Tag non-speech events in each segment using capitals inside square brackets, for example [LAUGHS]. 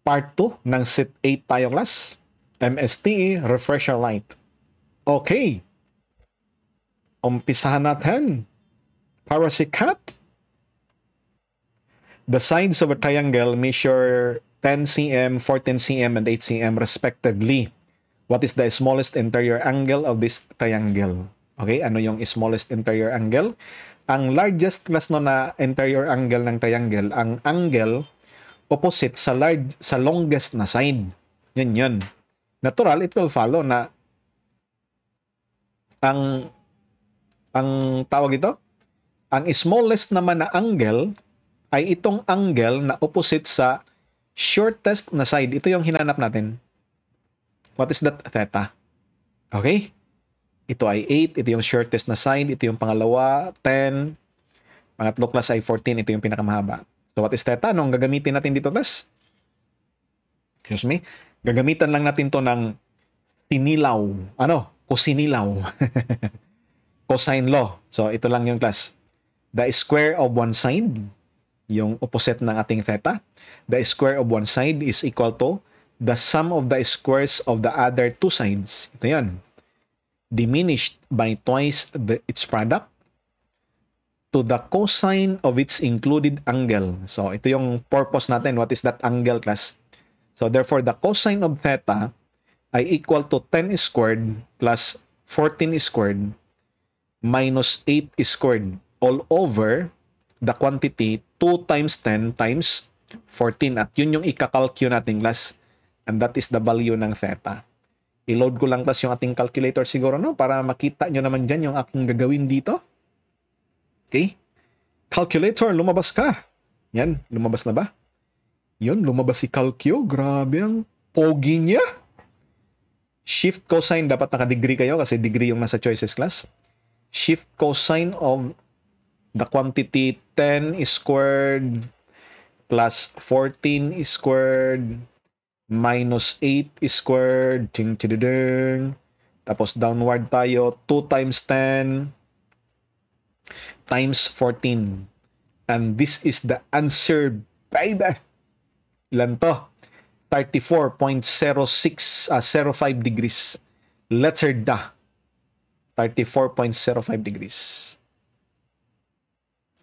part 2 ng set 8 tayo class. MSTE Refresher Light. Okay. Umpisahan natin. Parasicat. The sides of a triangle measure 10 cm, 14 cm, and 8 cm respectively. What is the smallest interior angle of this triangle? Okay, ano yung smallest interior angle? Ang largest class no na interior angle ng triangle, ang angle opposite sa large sa longest na sign. Yan yun. Natural, it will follow na ang ang tawag ito, ang smallest naman na angle ay itong angle na opposite sa shortest na side. Ito yung hinanap natin. What is that? Theta. Okay? Ito ay 8. Ito yung shortest na side. Ito yung pangalawa, 10. Pangatlong class ay 14. Ito yung pinakamahaba. So what is theta? Anong gagamitin natin dito class? Excuse me? Gagamitan lang natin to ng sinilaw. Ano? Cosinilaw. [LAUGHS] Cosine law. So ito lang yung class. The square of one side, yung opposite ng ating theta, the square of one side is equal to the sum of the squares of the other two sides. Ito yun. Diminished by twice the, its product to the cosine of its included angle. So, ito yung purpose natin. What is that angle, class? So, therefore, the cosine of theta ay equal to 10 squared plus 14 squared minus 8 squared all over the quantity 2 times 10 times 14. At yun yung ikakalcule natin, class. And that is the value ng theta. I-load ko lang, class, yung ating calculator siguro, no? Para makita nyo naman dyan yung aking gagawin dito. Okay? Calculator, lumabas ka. Yan, lumabas na ba? Yun, lumabas si Calcio. Grabe ang pogi niya. Shift cosine, dapat naka-degree kayo kasi degree yung nasa choices class. Shift cosine of the quantity 10 squared plus 14 squared minus 8 squared. Ding, ding, ting, ting. Tapos downward tayo, 2 times 10 times 14. And this is the answer, baby. Ilan to? 34.06 uh, 05 degrees. Letter da. 34.05 degrees.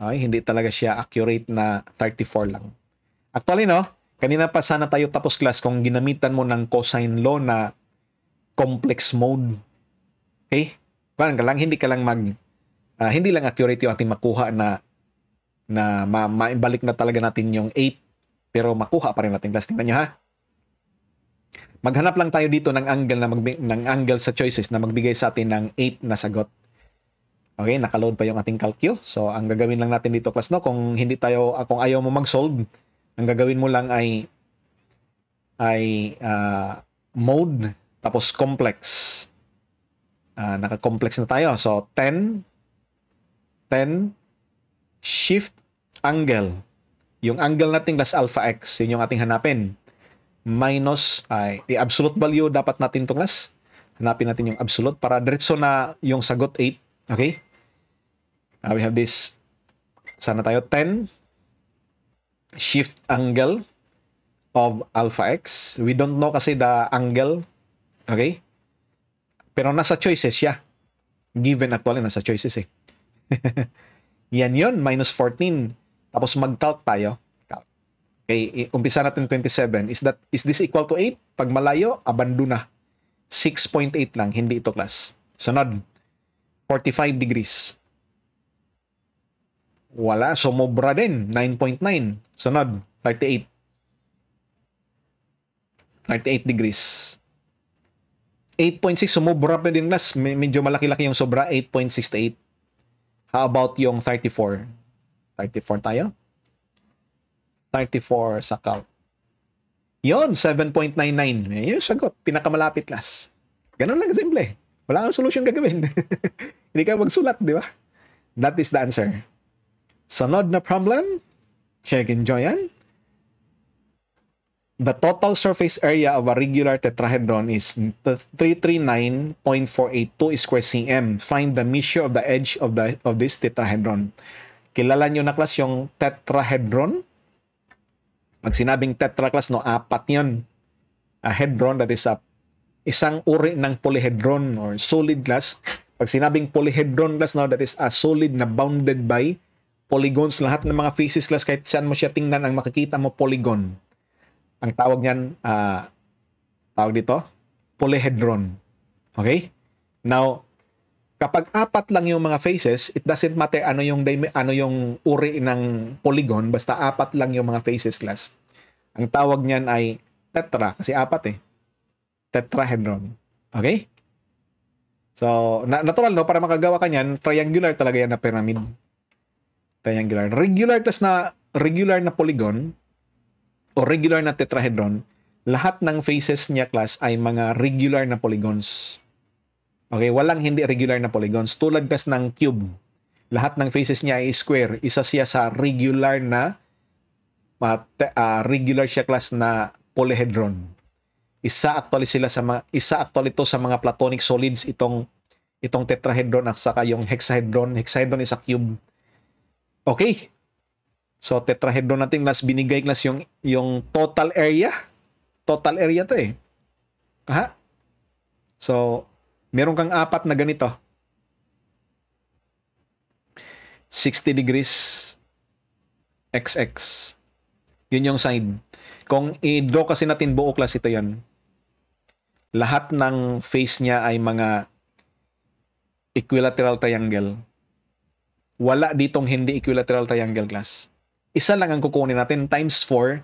Okay, hindi talaga siya accurate na 34 lang. Actually, no? Kanina pa sana tayo tapos class kung ginamitan mo ng cosine law na complex mode. Okay? Parang ka lang, hindi ka lang mag uh, hindi lang accurate yung ating makuha na na ma maibalik na talaga natin yung 8 pero makuha pa rin natin. Plus, tingnan nyo ha. Maghanap lang tayo dito ng angle na ng angle sa choices na magbigay sa atin ng 8 na sagot. Okay, nakaload pa yung ating calcu. So, ang gagawin lang natin dito, class, no, kung hindi tayo, ah, kung ayaw mo mag-solve, ang gagawin mo lang ay ay uh, mode, tapos complex. Uh, naka-complex na tayo. So, 10, 10, shift angle. Yung angle natin plus alpha x, yun yung ating hanapin. Minus, ay, the absolute value dapat natin itong class. Hanapin natin yung absolute para diretso na yung sagot 8. Okay? Uh, we have this, sana tayo 10, shift angle of alpha x. We don't know kasi the angle. Okay? Pero nasa choices siya. Given actually, nasa choices eh. [LAUGHS] Yan yon minus 14. Tapos mag-calc tayo. Okay, umpisa natin 27. Is that is this equal to 8? Pag malayo, abando na. 6.8 lang, hindi ito class. Sunod, 45 degrees. Wala, sumobra din. 9.9. Sunod, 38. 38 degrees. 8.6, sumobra pa din class. Medyo malaki-laki yung sobra, 8.68. How about yung 34? 34 tayo? 34 sa count. Yun, 7.99. Eh, yun yung sagot. Pinakamalapit last. Ganun lang simple. Eh. Wala kang solution gagawin. [LAUGHS] Hindi ka magsulat, di ba? That is the answer. Sunod na problem, check and join the total surface area of a regular tetrahedron is 339.482 square cm. Find the measure of the edge of the of this tetrahedron. Kilala nyo na class yung tetrahedron? Pag sinabing tetra class, no, apat yun. A hedron, that is a, isang uri ng polyhedron or solid class. Pag sinabing polyhedron class, no, that is a solid na bounded by polygons. Lahat ng mga faces class, kahit saan mo siya tingnan, ang makikita mo polygon ang tawag niyan, uh, tawag dito, polyhedron. Okay? Now, kapag apat lang yung mga faces, it doesn't matter ano yung ano yung uri ng polygon, basta apat lang yung mga faces class. Ang tawag niyan ay tetra kasi apat eh. Tetrahedron. Okay? So, na natural no para makagawa ka niyan, triangular talaga yan na pyramid. Triangular. Regular tas na regular na polygon, o regular na tetrahedron, lahat ng faces niya class ay mga regular na polygons. Okay, walang hindi regular na polygons. Tulad kas ng cube. Lahat ng faces niya ay square. Isa siya sa regular na uh, regular siya class na polyhedron. Isa actually sila sa mga isa actually ito sa mga platonic solids itong itong tetrahedron at saka yung hexahedron. Hexahedron is a cube. Okay, So tetrahedron natin class binigay class yung yung total area. Total area to eh. Aha. So meron kang apat na ganito. 60 degrees XX. Yun yung side. Kung i-draw kasi natin buo class ito yan, lahat ng face niya ay mga equilateral triangle. Wala ditong hindi equilateral triangle class isa lang ang kukunin natin times 4,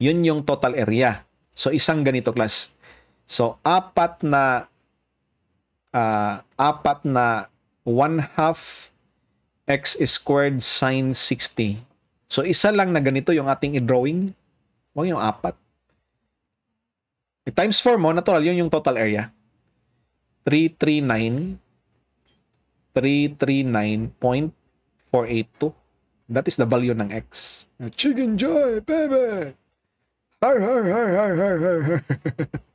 yun yung total area. So isang ganito class. So apat na uh, apat na 1 half x squared sine 60. So isa lang na ganito yung ating i-drawing. Huwag yung apat. times 4 mo, natural, yun yung total area. 339 339.482 That is the value ng X. Chicken joy, baby! Har, har, har, har, har, har,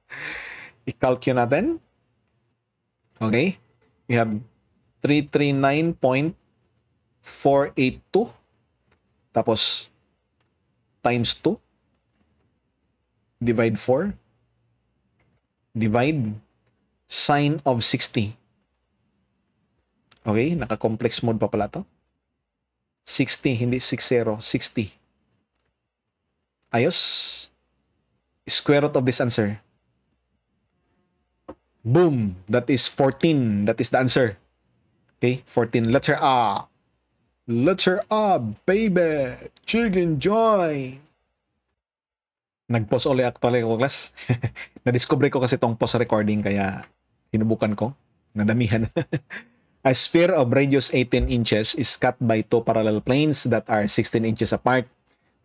[LAUGHS] I-calculate natin. Okay? We have 339.482 tapos times 2 divide 4 divide sine of 60. Okay? Naka-complex mode pa pala to. 60, hindi 60, 60. Ayos. Square root of this answer. Boom! That is 14. That is the answer. Okay, 14. Letter A. Letter A, baby! Chicken joy! Nag-pause ulit actually ko, class. [LAUGHS] Na-discover ko kasi tong pause recording kaya sinubukan ko. Nadamihan. [LAUGHS] A sphere of radius 18 inches is cut by two parallel planes that are 16 inches apart.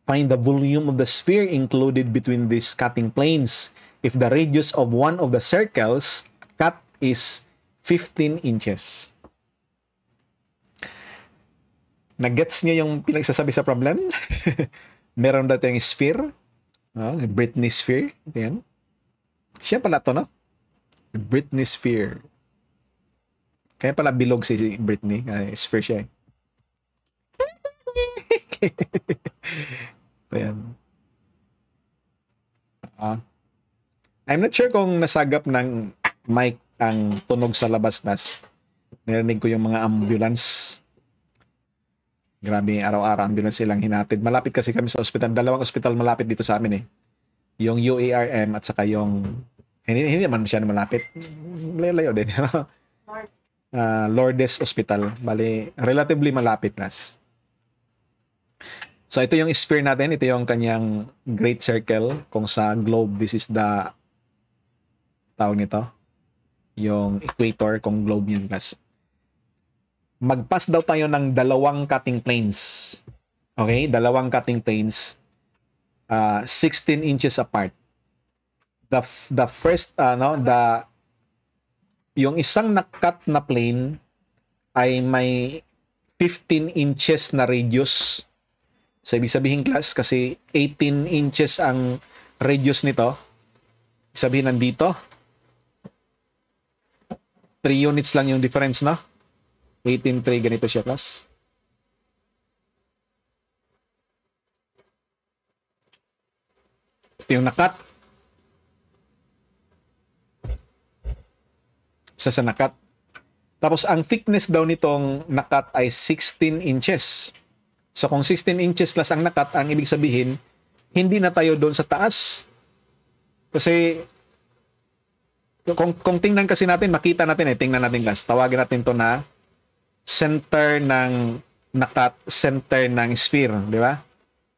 Find the volume of the sphere included between these cutting planes. If the radius of one of the circles cut is 15 inches. Nag-gets niya yung pinagsasabi sa problem? [LAUGHS] Meron na tayong sphere. Oh, Britney sphere. Yan. Siya pala to, no? Britney sphere. Kaya pala bilog si Britney. Uh, ah, sphere siya eh. [LAUGHS] Ayan. Uh, I'm not sure kung nasagap ng mic ang tunog sa labas nas. Narinig ko yung mga ambulance. Grabe, araw-araw ambulance silang hinatid. Malapit kasi kami sa ospital. Dalawang ospital malapit dito sa amin eh. Yung UARM at saka yung... Hindi, hindi naman siya malapit. Layo-layo din. [LAUGHS] uh, Lourdes Hospital. Bali, relatively malapit nas. So ito yung sphere natin, ito yung kanyang great circle kung sa globe this is the tawag nito, yung equator kung globe yun plus. Magpass daw tayo ng dalawang cutting planes. Okay, dalawang cutting planes uh, ah, 16 inches apart. The the first ano, uh, the yung isang nakat na plane ay may 15 inches na radius. So, ibig sabihin class, kasi 18 inches ang radius nito. Ibig sabihin nandito. 3 units lang yung difference, no? 18, 3, ganito siya class. Ito yung nakat. sa sanakat. Tapos ang thickness daw nitong nakat ay 16 inches. So kung 16 inches plus ang nakat, ang ibig sabihin, hindi na tayo doon sa taas. Kasi kung, kung tingnan kasi natin, makita natin eh, tingnan natin guys, tawagin natin to na center ng nakat, center ng sphere, di ba?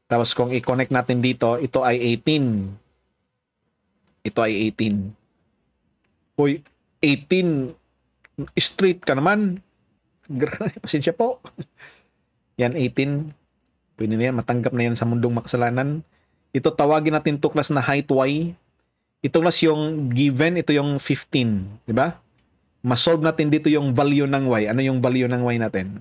Tapos kung i-connect natin dito, ito ay 18. Ito ay 18. Uy, 18 straight ka naman. Pasensya po. Yan, 18. Pwede na yan. Matanggap na yan sa mundong makasalanan. Ito tawagin natin to class na height y. Ito class yung given, ito yung 15. Di ba? Masolve natin dito yung value ng y. Ano yung value ng y natin?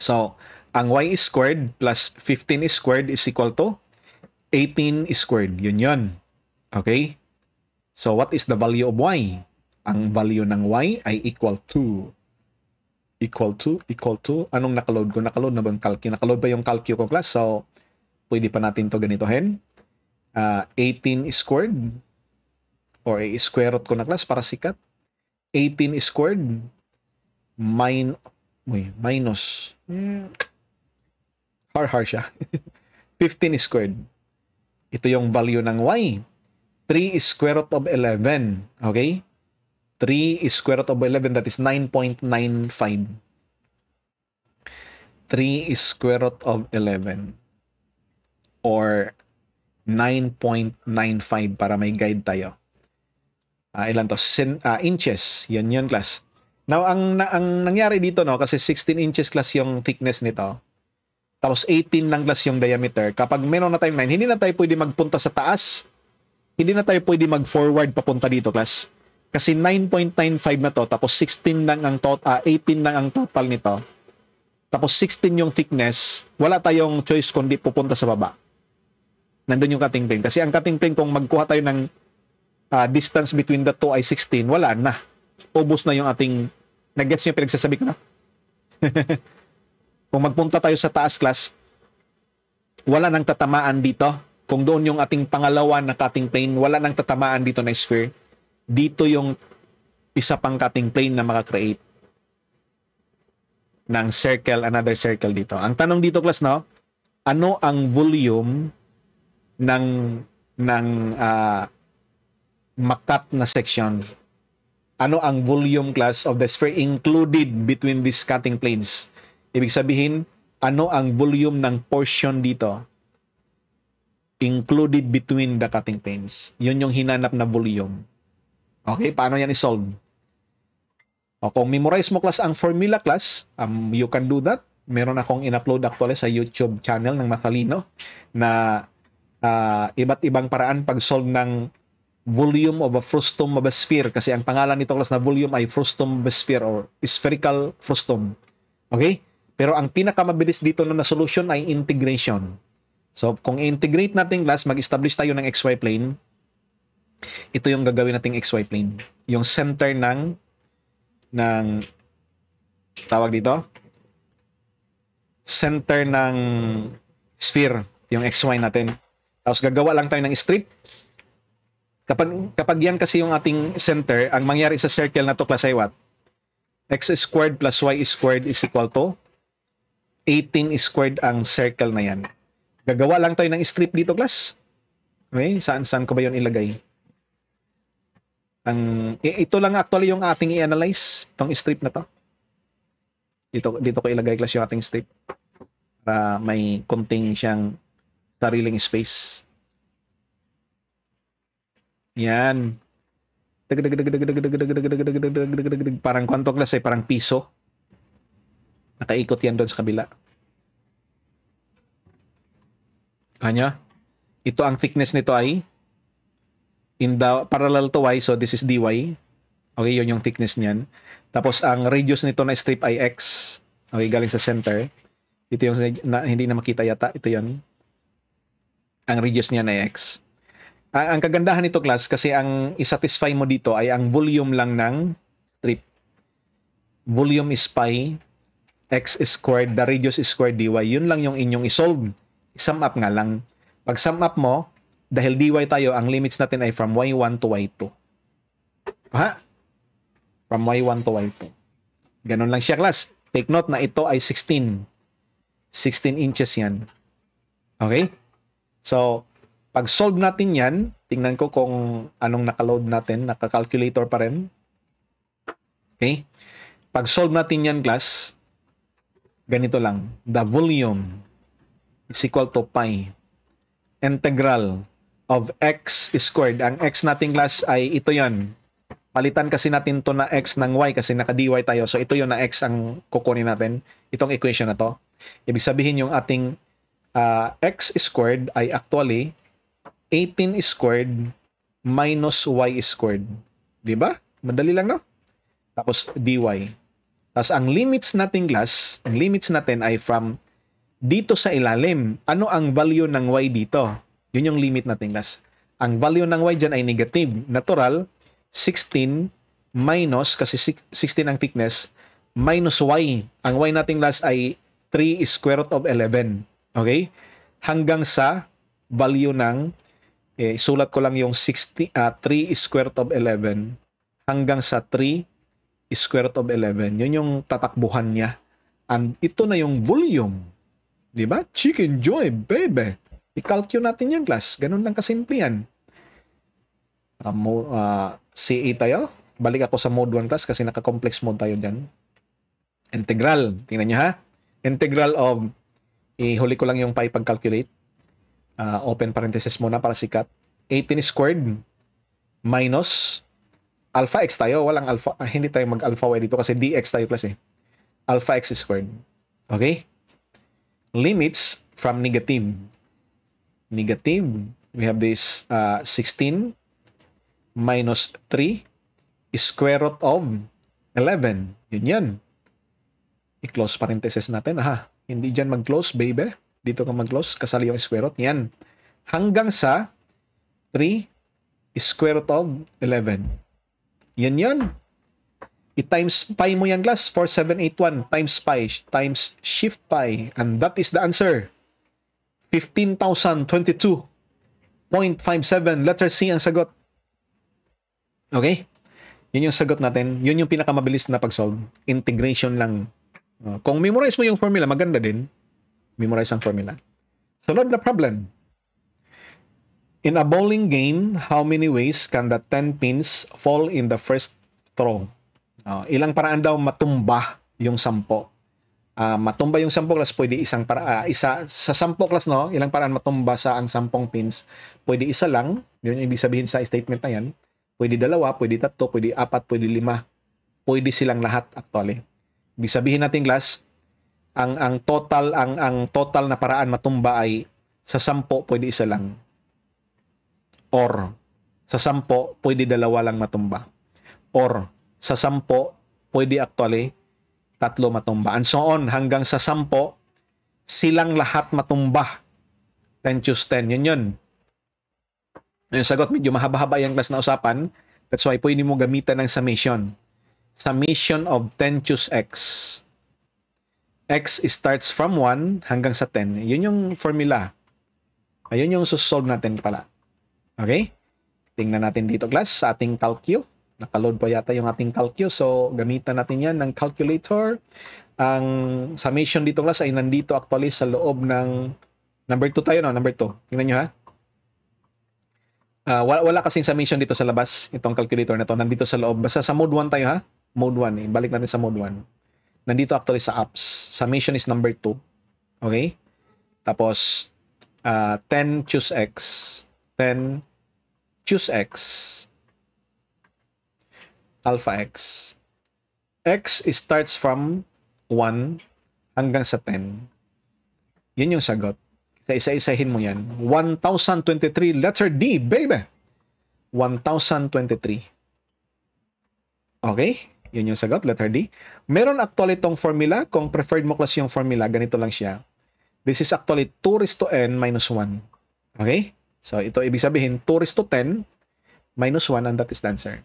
So, ang y squared plus 15 squared is equal to 18 squared. Yun yun. Okay? So, what is the value of y? ang value ng y ay equal to equal to equal to anong nakaload ko nakaload na bang calc nakaload ba yung calc ko class so pwede pa natin to ganitohin uh, ah, 18 squared or a square root ko na class para sikat 18 squared min uy, minus hmm, har har siya 15 [LAUGHS] squared ito yung value ng y 3 square root of 11 okay 3 is square root of 11, that is 9.95. 3 is square root of 11 or 9.95 para may guide tayo. Uh, ilan to? Sin, uh, ah, inches. Yan yun, class. Now, ang, ang nangyari dito, no, kasi 16 inches class yung thickness nito. Tapos 18 lang class yung diameter. Kapag meron na tayong 9, hindi na tayo pwede magpunta sa taas. Hindi na tayo pwede mag-forward papunta dito, class kasi 9.95 na to, tapos 16 lang ang total, uh, 18 lang ang total nito. Tapos 16 yung thickness, wala tayong choice kundi pupunta sa baba. Nandun yung cutting plane. Kasi ang cutting plane, kung magkuha tayo ng uh, distance between the two ay 16, wala na. ubos na yung ating, nag-gets nyo pinagsasabi ko na? [LAUGHS] kung magpunta tayo sa taas class, wala nang tatamaan dito. Kung doon yung ating pangalawa na cutting plane, wala nang tatamaan dito na sphere dito yung isa pang cutting plane na makakreate ng circle, another circle dito. Ang tanong dito class no, ano ang volume ng ng uh, makat na section? Ano ang volume class of the sphere included between these cutting planes? Ibig sabihin, ano ang volume ng portion dito included between the cutting planes? Yun yung hinanap na volume. Okay, paano yan isolve? O kung memorize mo class ang formula class, um, you can do that. Meron akong in-upload actually sa YouTube channel ng Matalino na uh, iba't ibang paraan pag-solve ng volume of a frustum of a sphere kasi ang pangalan nito class na volume ay frustum of a sphere or spherical frustum. Okay? Pero ang pinakamabilis dito na solution ay integration. So kung integrate natin class, mag-establish tayo ng XY plane ito yung gagawin nating XY plane. Yung center ng ng tawag dito center ng sphere, yung XY natin. Tapos gagawa lang tayo ng strip. Kapag, kapag yan kasi yung ating center, ang mangyari sa circle na to class ay what? x squared plus y squared is equal to 18 squared ang circle na yan. Gagawa lang tayo ng strip dito class. Okay, saan-saan ko ba yon ilagay? Ang ito lang actually yung ating i-analyze tong strip na to. Dito dito ko ilagay class yung ating strip para may konting siyang sariling space. Yan. Parang kwanto class eh, parang piso. Nakaikot yan doon sa kabila. Kanya? Ito ang thickness nito ay in the parallel to y, so this is dy. Okay, yun yung thickness niyan. Tapos ang radius nito na strip ay x. Okay, galing sa center. Ito yung na, hindi na makita yata. Ito yun. Ang radius niya na x. Ang, ang kagandahan nito class kasi ang isatisfy mo dito ay ang volume lang ng strip. Volume is pi x squared, the radius squared dy. Yun lang yung inyong isolve. Sum up nga lang. Pag sum up mo, dahil dy tayo, ang limits natin ay from y1 to y2. Ha? From y1 to y2. Ganun lang siya, class. Take note na ito ay 16. 16 inches yan. Okay? So, pag solve natin yan, tingnan ko kung anong nakaload natin. Naka-calculator pa rin. Okay? Pag solve natin yan, class, ganito lang. The volume is equal to pi integral of x squared. Ang x nating class ay ito yon. Palitan kasi natin to na x ng y kasi naka-dy tayo. So ito yon na x ang kukunin natin. Itong equation na to. Ibig sabihin yung ating uh, x squared ay actually 18 squared minus y squared. Di ba? Madali lang, no? Tapos dy. Tapos ang limits nating class, ang limits natin ay from dito sa ilalim. Ano ang value ng y dito? Yun yung limit natin last. Ang value ng y dyan ay negative. Natural, 16 minus, kasi 16 ang thickness, minus y. Ang y nating last ay 3 square root of 11. Okay? Hanggang sa value ng, eh, sulat ko lang yung 60, uh, 3 square root of 11 hanggang sa 3 square root of 11. Yun yung tatakbuhan niya. And ito na yung volume. Diba? Chicken joy, baby! I-calculate natin yung class. Ganun lang kasimple yan. Uh, mo, uh, ah, CE tayo. Balik ako sa mode 1 class kasi naka-complex mode tayo dyan. Integral. Tingnan nyo ha. Integral of, ihuli ko lang yung pi pag-calculate. Uh, open parenthesis muna para sikat. 18 squared minus alpha x tayo. Walang alpha, ah, hindi tayo mag-alpha y dito kasi dx tayo class eh. Alpha x squared. Okay? Limits from negative negative. We have this uh, 16 minus 3 square root of 11. Yun yan. I-close parenthesis natin. Aha, hindi dyan mag-close, baby. Dito ka mag-close. Kasali yung square root. Yan. Hanggang sa 3 square root of 11. Yan yan. I-times pi mo yan, class. 4781 times pi times shift pi. And that is the answer. 15,022.57. Letter C ang sagot. Okay? Yun yung sagot natin. Yun yung pinakamabilis na pag-solve. Integration lang. Uh, kung memorize mo yung formula, maganda din. Memorize ang formula. Sunod na problem. In a bowling game, how many ways can the 10 pins fall in the first throw? Uh, ilang paraan daw matumba yung sampo uh, matumba yung 10 class, pwede isang para uh, isa sa 10 class no, ilang paraan matumba sa ang 10 pins, pwede isa lang, yun yung ibig sabihin sa statement na yan. Pwede dalawa, pwede tatlo, pwede apat, pwede lima. Pwede silang lahat actually. Ibig sabihin natin class, ang ang total ang ang total na paraan matumba ay sa 10 pwede isa lang. Or sa 10 pwede dalawa lang matumba. Or sa 10 pwede actually tatlo matumba. And so on, hanggang sa sampo, silang lahat matumba. 10 choose 10, yun yun. Yung sagot, medyo mahaba-haba yung class na usapan. That's why pwede mo gamitan ng summation. Summation of 10 choose x. x starts from 1 hanggang sa 10. Yun yung formula. Ayun yung susolve natin pala. Okay? Tingnan natin dito class sa ating calcule. Nakaload pa yata yung ating calcu. So, gamitan natin yan ng calculator. Ang summation dito class ay nandito actually sa loob ng number 2 tayo, no? Number 2. Tingnan nyo ha. Uh, ah, wala, wala kasing summation dito sa labas, itong calculator na to. Nandito sa loob. Basta sa mode 1 tayo ha. Mode 1. Eh. Balik natin sa mode 1. Nandito actually sa apps. Summation is number 2. Okay? Tapos, uh, ah, 10 choose x. 10 choose x alpha x. X starts from 1 hanggang sa 10. Yun yung sagot. Sa isa-isahin mo yan. 1023 letter D, baby! 1023. Okay? Yun yung sagot, letter D. Meron actually itong formula. Kung preferred mo class yung formula, ganito lang siya. This is actually 2 raised to n minus 1. Okay? So, ito ibig sabihin, 2 raised to 10 minus 1 and that is the answer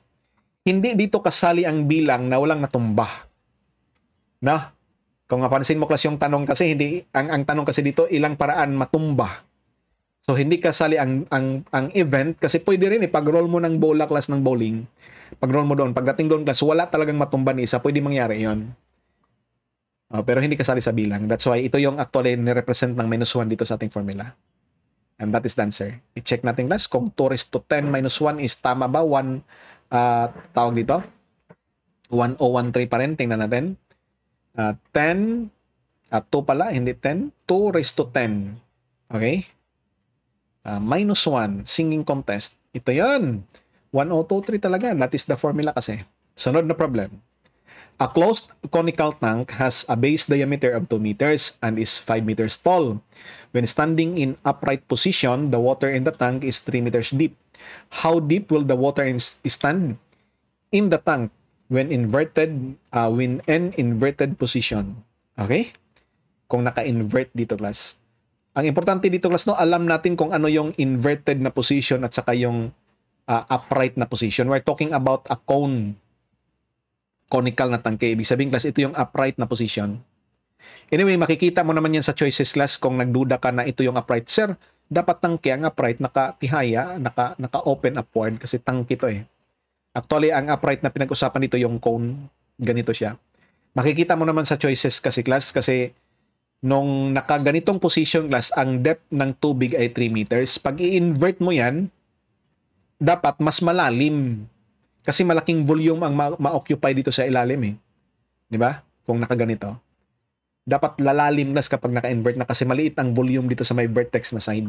hindi dito kasali ang bilang na walang natumba. Na? Kung napansin mo kasi yung tanong kasi hindi ang ang tanong kasi dito ilang paraan matumba. So hindi kasali ang ang ang event kasi pwede rin ipag-roll eh. mo ng bola class ng bowling. Pag-roll mo doon, pagdating doon class wala talagang matumba ni isa, pwede mangyari 'yon. Uh, ah, pero hindi kasali sa bilang. That's why ito yung actually ni-represent ng minus 1 dito sa ating formula. And that is the answer. I-check natin class kung 2 to 10 minus 1 is tama ba 1 uh, tawag dito, 1013 pa rin, tingnan natin. Uh, 10, uh, 2 pala, hindi 10, 2 raised to 10. Okay? Uh, minus 1, singing contest. Ito yon 1023 talaga, that is the formula kasi. Sunod na problem. A closed conical tank has a base diameter of 2 meters and is 5 meters tall. When standing in upright position, the water in the tank is 3 meters deep. How deep will the water stand in the tank when inverted, uh, when in inverted position? Okay? Kung naka-invert dito, class. Ang importante dito, class, no, alam natin kung ano yung inverted na position at saka yung uh, upright na position. We're talking about a cone. Conical na tangke. Ibig sabihin, class, ito yung upright na position. Anyway, makikita mo naman yan sa choices class kung nagduda ka na ito yung upright. Sir, dapat tangke ang upright nakatihaya, naka naka-open upward kasi tangke to eh. Actually, ang upright na pinag-usapan dito yung cone, ganito siya. Makikita mo naman sa choices kasi class kasi nung nakaganitong position class, ang depth ng tubig ay 3 meters. Pag i-invert mo yan, dapat mas malalim kasi malaking volume ang ma-occupy ma dito sa ilalim eh. 'Di ba? Kung nakaganito dapat lalalim nas kapag naka-invert na kasi maliit ang volume dito sa may vertex na side.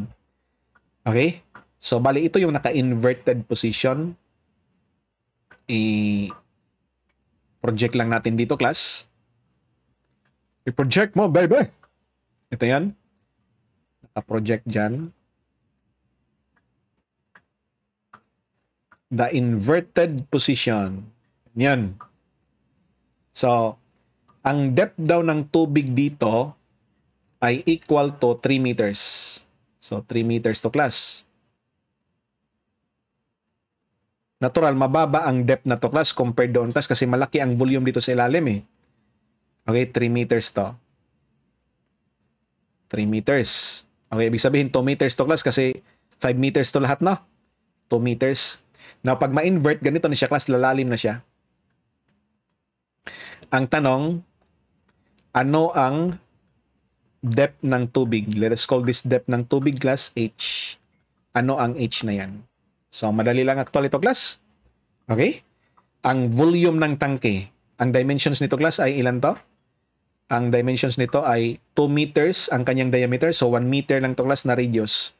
Okay? So, bali ito yung naka-inverted position. I-project lang natin dito, class. I-project mo, baby! Ito yan. Naka-project dyan. The inverted position. Yan. So, ang depth daw ng tubig dito ay equal to 3 meters. So, 3 meters to class. Natural, mababa ang depth na to class compared doon class kasi malaki ang volume dito sa ilalim eh. Okay, 3 meters to. 3 meters. Okay, ibig sabihin 2 meters to class kasi 5 meters to lahat na. 2 meters. Na pag ma-invert, ganito na siya class, lalalim na siya. Ang tanong, ano ang depth ng tubig? Let us call this depth ng tubig class H. Ano ang H na yan? So, madali lang actual ito class. Okay? Ang volume ng tangke. Ang dimensions nito class ay ilan to? Ang dimensions nito ay 2 meters ang kanyang diameter. So, 1 meter lang to class na radius.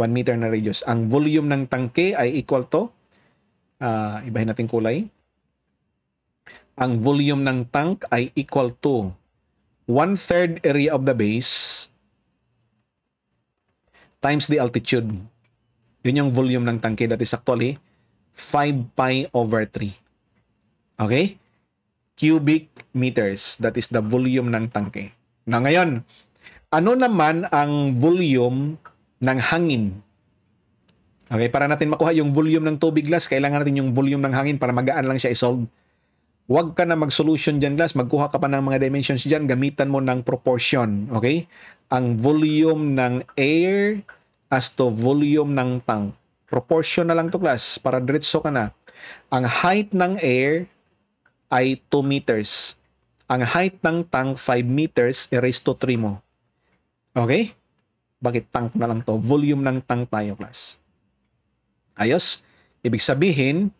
1 meter na radius. Ang volume ng tangke ay equal to, uh, ibahin natin kulay. Ang volume ng tank ay equal to one-third area of the base times the altitude. Yun yung volume ng tangke. That is actually 5 pi over 3. Okay? Cubic meters. That is the volume ng tangke. Na ngayon, ano naman ang volume ng hangin? Okay, para natin makuha yung volume ng tubig glass, kailangan natin yung volume ng hangin para magaan lang siya isolve. Huwag ka na mag-solution dyan, glass. Magkuha ka pa ng mga dimensions dyan. Gamitan mo ng proportion, okay? Ang volume ng air as to volume ng tank. Proportion na lang to, glass, para diretso ka na. Ang height ng air ay 2 meters. Ang height ng tank, 5 meters, erase to 3 mo. Okay? Bakit tank na lang to? Volume ng tank tayo, class. Ayos? Ibig sabihin,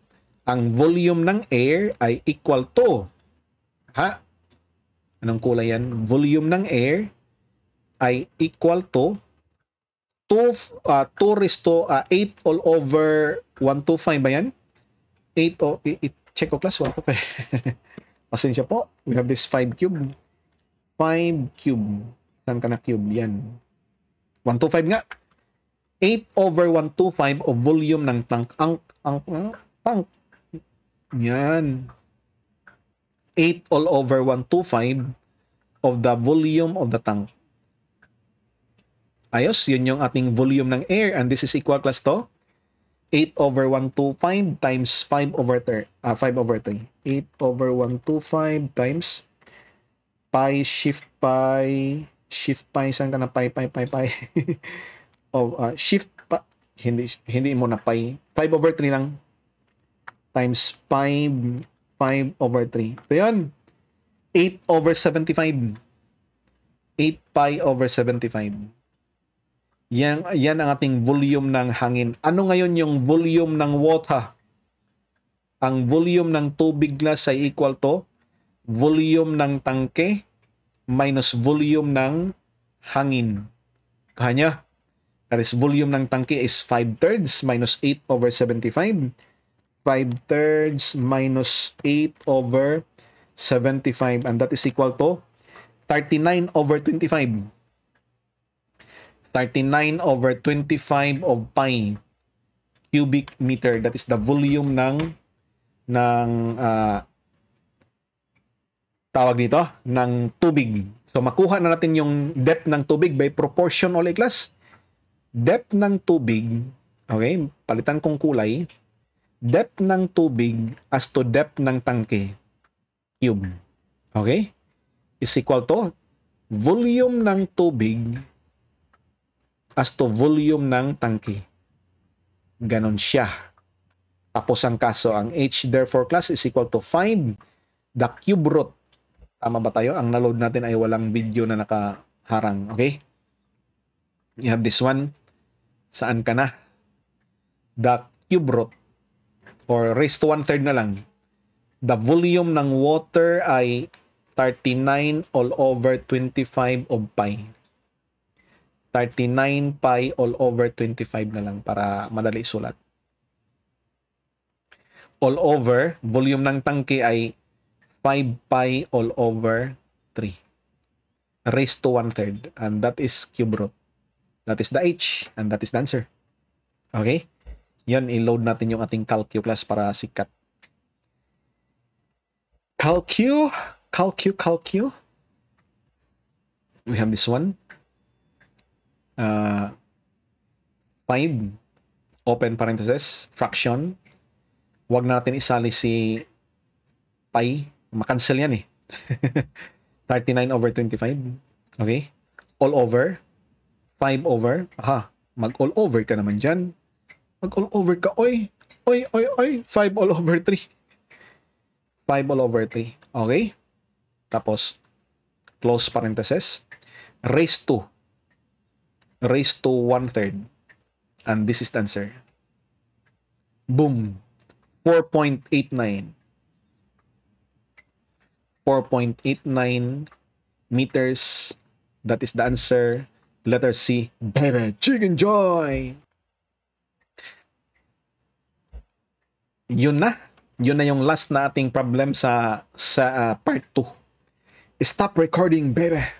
ang volume ng air ay equal to, ha? Anong kulay yan? Volume ng air ay equal to 2, uh, 2 raised uh, 8 all over 125 ba yan? 8 o, oh, check ko class, 1 Pasensya po, we have this 5 cube. 5 cube. Saan ka na cube? Yan. 125 nga. 8 over 125 of volume ng tank ang ang, ang tank yan. 8 all over 125 of the volume of the tank. Ayos, yun yung ating volume ng air and this is equal class to 8 over 125 times 5 over 3. Uh, 5 over 3. 8 over 125 times pi shift pi shift pi saan ka na pi pi pi pi [LAUGHS] oh, uh, shift pa hindi hindi mo na pi 5 over 3 lang times 5, 5 over 3. So, yun. 8 over 75. 8 pi over 75. Yan, yan ang ating volume ng hangin. Ano ngayon yung volume ng water? Ang volume ng tubig glass ay equal to volume ng tangke minus volume ng hangin. Kaya niya, that is volume ng tangke is 5 thirds minus 8 over 75 5 thirds minus 8 over 75 and that is equal to 39 over 25. 39 over 25 of pi cubic meter. That is the volume ng ng uh, tawag dito, ng tubig. So makuha na natin yung depth ng tubig by proportion all class. Depth ng tubig, okay, palitan kong kulay, depth ng tubig as to depth ng tangke cube. Okay? Is equal to volume ng tubig as to volume ng tangke. Ganon siya. Tapos ang kaso, ang H therefore class is equal to 5 the cube root. Tama ba tayo? Ang naload natin ay walang video na nakaharang. Okay? You have this one. Saan ka na? The cube root or raised to one-third na lang, the volume ng water ay 39 all over 25 of pi. 39 pi all over 25 na lang para madali sulat. All over, volume ng tangke ay 5 pi all over 3. Raised to 1 third. And that is cube root. That is the H. And that is the answer. Okay? Yan, i-load natin yung ating CalQ class para sikat. CalQ, CalQ, CalQ. We have this one. Uh, find, open parenthesis, fraction. Huwag na natin isali si pi. Makancel yan eh. 39 [LAUGHS] over 25. Okay? All over. 5 over. Aha, mag all over ka naman dyan. Mag all over ka. Oy, oy, oy, oy. 5 all over 3. 5 all over 3. Okay? Tapos, close parenthesis. Raise to. Raise to 1 third. And this is the answer. Boom. 4.89. 4.89 meters. That is the answer. Letter C. Baby, chicken joy! yun na. Yun na yung last na ating problem sa, sa uh, part 2. Stop recording, baby.